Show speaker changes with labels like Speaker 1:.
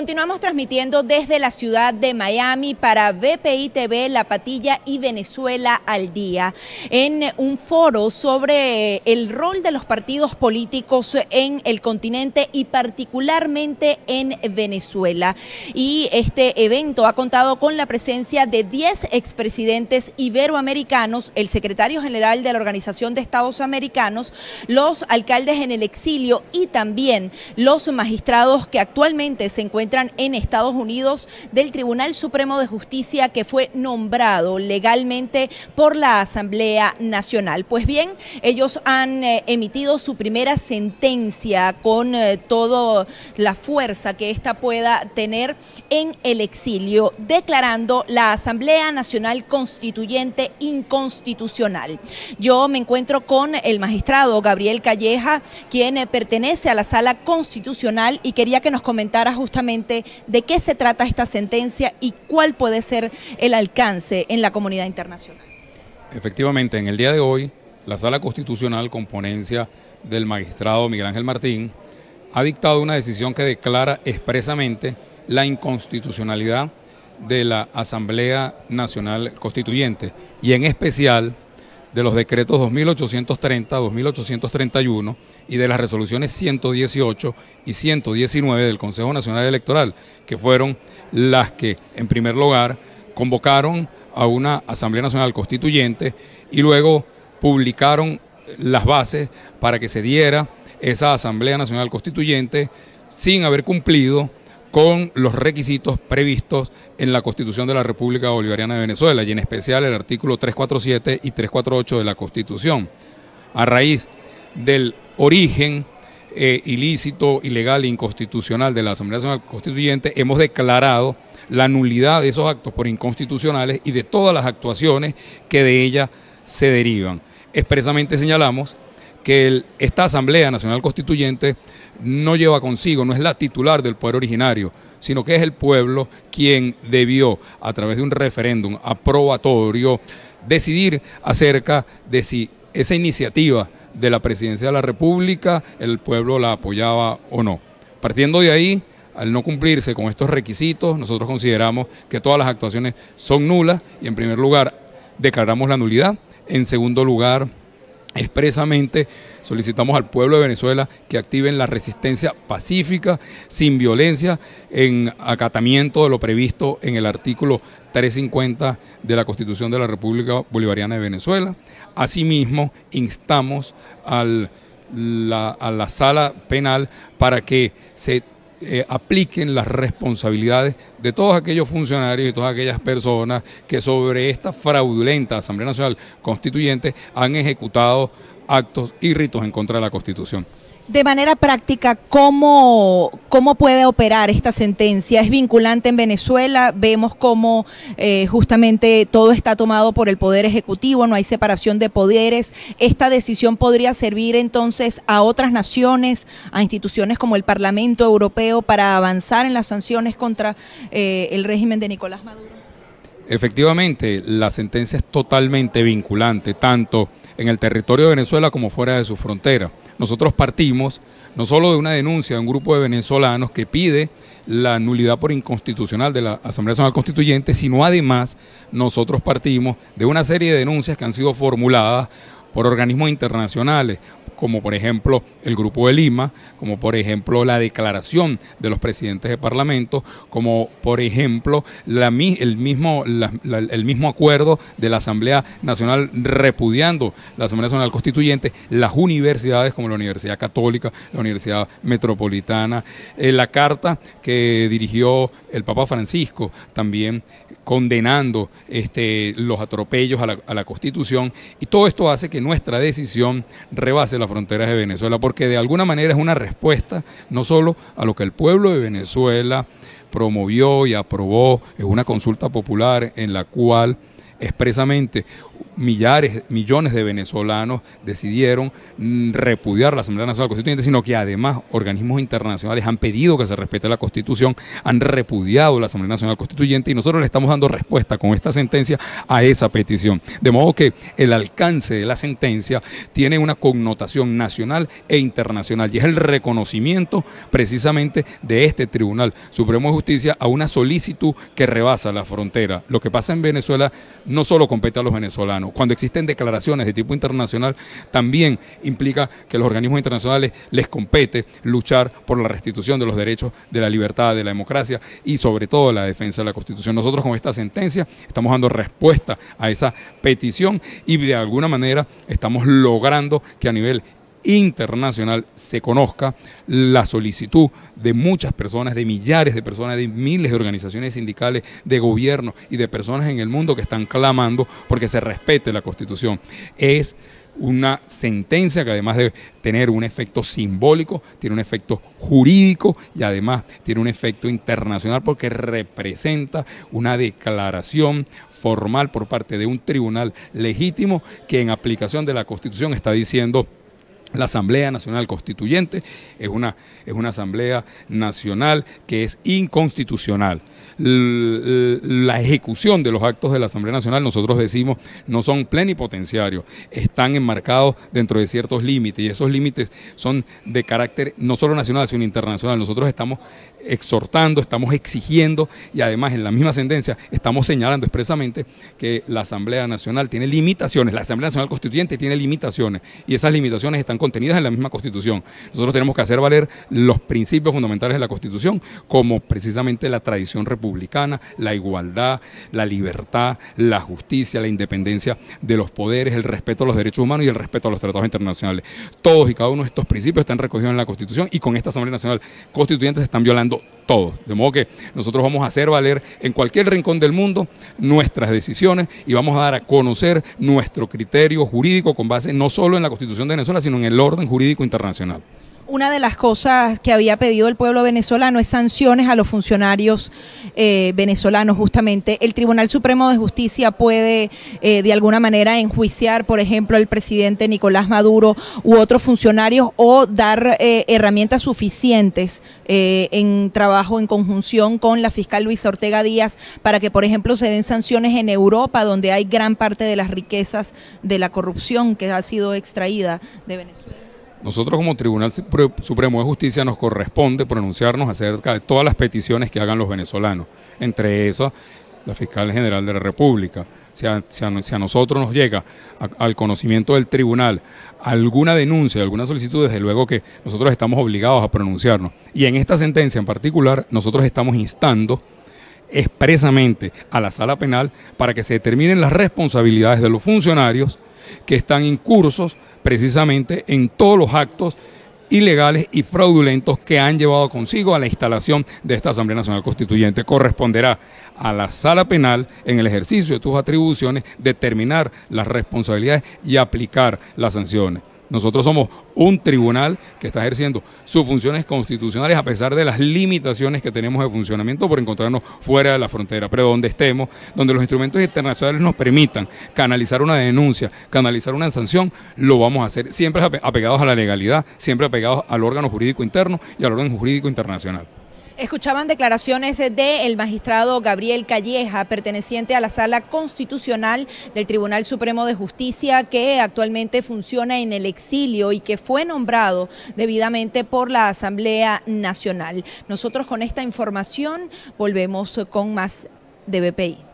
Speaker 1: Continuamos transmitiendo desde la ciudad de Miami para BPI TV, La Patilla y Venezuela al Día, en un foro sobre el rol de los partidos políticos en el continente y particularmente en Venezuela. Y este evento ha contado con la presencia de 10 expresidentes iberoamericanos, el secretario general de la Organización de Estados Americanos, los alcaldes en el exilio y también los magistrados que actualmente se encuentran en Estados Unidos del Tribunal Supremo de Justicia que fue nombrado legalmente por la Asamblea Nacional. Pues bien, ellos han eh, emitido su primera sentencia con eh, toda la fuerza que ésta pueda tener en el exilio, declarando la Asamblea Nacional Constituyente inconstitucional. Yo me encuentro con el magistrado Gabriel Calleja, quien eh, pertenece a la Sala Constitucional y quería que nos comentara justamente de qué se trata esta sentencia y cuál puede ser el alcance en la comunidad internacional.
Speaker 2: Efectivamente, en el día de hoy, la Sala Constitucional, con ponencia del magistrado Miguel Ángel Martín, ha dictado una decisión que declara expresamente la inconstitucionalidad de la Asamblea Nacional Constituyente y en especial de los decretos 2830, 2831 y de las resoluciones 118 y 119 del Consejo Nacional Electoral, que fueron las que, en primer lugar, convocaron a una Asamblea Nacional Constituyente y luego publicaron las bases para que se diera esa Asamblea Nacional Constituyente sin haber cumplido con los requisitos previstos en la Constitución de la República Bolivariana de Venezuela y en especial el artículo 347 y 348 de la Constitución. A raíz del origen eh, ilícito, ilegal e inconstitucional de la Asamblea Nacional Constituyente, hemos declarado la nulidad de esos actos por inconstitucionales y de todas las actuaciones que de ella se derivan. Expresamente señalamos que esta Asamblea Nacional Constituyente no lleva consigo, no es la titular del poder originario, sino que es el pueblo quien debió, a través de un referéndum aprobatorio, decidir acerca de si esa iniciativa de la presidencia de la República el pueblo la apoyaba o no. Partiendo de ahí, al no cumplirse con estos requisitos, nosotros consideramos que todas las actuaciones son nulas y en primer lugar declaramos la nulidad, en segundo lugar Expresamente solicitamos al pueblo de Venezuela que activen la resistencia pacífica, sin violencia, en acatamiento de lo previsto en el artículo 350 de la Constitución de la República Bolivariana de Venezuela. Asimismo, instamos a la sala penal para que se eh, apliquen las responsabilidades de todos aquellos funcionarios y todas aquellas personas que sobre esta fraudulenta Asamblea Nacional Constituyente han ejecutado actos y ritos en contra de la Constitución
Speaker 1: de manera práctica, ¿cómo, ¿cómo puede operar esta sentencia? ¿Es vinculante en Venezuela? Vemos cómo eh, justamente todo está tomado por el Poder Ejecutivo, no hay separación de poderes. ¿Esta decisión podría servir entonces a otras naciones, a instituciones como el Parlamento Europeo, para avanzar en las sanciones contra eh, el régimen de Nicolás Maduro?
Speaker 2: Efectivamente, la sentencia es totalmente vinculante, tanto en el territorio de Venezuela como fuera de su frontera. Nosotros partimos no solo de una denuncia de un grupo de venezolanos que pide la nulidad por inconstitucional de la Asamblea Nacional Constituyente, sino además nosotros partimos de una serie de denuncias que han sido formuladas por organismos internacionales, como por ejemplo el Grupo de Lima, como por ejemplo la declaración de los presidentes de parlamento, como por ejemplo el, mismo, el mismo acuerdo de la Asamblea Nacional repudiando la Asamblea Nacional Constituyente, las universidades como la Universidad Católica, la Universidad Metropolitana, eh, la carta que dirigió el Papa Francisco también condenando este, los atropellos a la, a la Constitución. Y todo esto hace que nuestra decisión rebase las fronteras de Venezuela, porque de alguna manera es una respuesta no solo a lo que el pueblo de Venezuela promovió y aprobó, es una consulta popular en la cual expresamente millares, millones de venezolanos decidieron mm, repudiar la Asamblea Nacional Constituyente, sino que además organismos internacionales han pedido que se respete la Constitución, han repudiado la Asamblea Nacional Constituyente y nosotros le estamos dando respuesta con esta sentencia a esa petición. De modo que el alcance de la sentencia tiene una connotación nacional e internacional y es el reconocimiento precisamente de este Tribunal Supremo de Justicia a una solicitud que rebasa la frontera. Lo que pasa en Venezuela no solo compete a los venezolanos, cuando existen declaraciones de tipo internacional, también implica que los organismos internacionales les compete luchar por la restitución de los derechos de la libertad, de la democracia y sobre todo la defensa de la Constitución. Nosotros con esta sentencia estamos dando respuesta a esa petición y de alguna manera estamos logrando que a nivel internacional se conozca la solicitud de muchas personas, de millares de personas, de miles de organizaciones sindicales, de gobierno y de personas en el mundo que están clamando porque se respete la Constitución. Es una sentencia que además de tener un efecto simbólico, tiene un efecto jurídico y además tiene un efecto internacional porque representa una declaración formal por parte de un tribunal legítimo que en aplicación de la Constitución está diciendo la Asamblea Nacional Constituyente es una, es una asamblea nacional que es inconstitucional. La ejecución de los actos de la Asamblea Nacional, nosotros decimos, no son plenipotenciarios, están enmarcados dentro de ciertos límites y esos límites son de carácter no solo nacional, sino internacional. Nosotros estamos exhortando, estamos exigiendo y además en la misma sentencia estamos señalando expresamente que la Asamblea Nacional tiene limitaciones, la Asamblea Nacional Constituyente tiene limitaciones y esas limitaciones están contenidas en la misma Constitución. Nosotros tenemos que hacer valer los principios fundamentales de la Constitución, como precisamente la tradición republicana, la igualdad, la libertad, la justicia, la independencia de los poderes, el respeto a los derechos humanos y el respeto a los tratados internacionales. Todos y cada uno de estos principios están recogidos en la Constitución y con esta Asamblea Nacional Constituyente se están violando de modo que nosotros vamos a hacer valer en cualquier rincón del mundo nuestras decisiones y vamos a dar a conocer nuestro criterio jurídico con base no solo en la Constitución de Venezuela, sino en el orden jurídico internacional
Speaker 1: una de las cosas que había pedido el pueblo venezolano es sanciones a los funcionarios eh, venezolanos, justamente. El Tribunal Supremo de Justicia puede, eh, de alguna manera, enjuiciar, por ejemplo, al presidente Nicolás Maduro u otros funcionarios o dar eh, herramientas suficientes en trabajo en conjunción con la fiscal Luisa Ortega Díaz para que, por ejemplo, se den sanciones en Europa, donde hay gran parte de las riquezas de la corrupción que ha sido extraída de Venezuela.
Speaker 2: Nosotros como Tribunal Supremo de Justicia nos corresponde pronunciarnos acerca de todas las peticiones que hagan los venezolanos, entre esas la Fiscal General de la República. Si a, nosotros nos llega al conocimiento del tribunal alguna denuncia, alguna solicitud, desde luego que nosotros estamos obligados a pronunciarnos. Y en esta sentencia en particular, nosotros estamos instando expresamente a la sala penal para que se determinen las responsabilidades de los funcionarios que están incursos precisamente en todos los actos ilegales y fraudulentos que han llevado consigo a la instalación de esta Asamblea Nacional Constituyente. Corresponderá a la sala penal en el ejercicio de tus atribuciones determinar las responsabilidades y aplicar las sanciones. Nosotros somos un tribunal que está ejerciendo sus funciones constitucionales a pesar de las limitaciones que tenemos de funcionamiento por encontrarnos fuera de la frontera, pero donde estemos, donde los instrumentos internacionales nos permitan canalizar una denuncia, canalizar una sanción, lo vamos a hacer siempre apegados a la legalidad, siempre apegados al órgano jurídico interno y al órgano jurídico internacional.
Speaker 1: Escuchaban declaraciones del el magistrado Gabriel Calleja, perteneciente a la Sala Constitucional del Tribunal Supremo de Justicia, que actualmente funciona en el exilio y que fue nombrado debidamente por la Asamblea Nacional. Nosotros con esta información volvemos con más de BPI.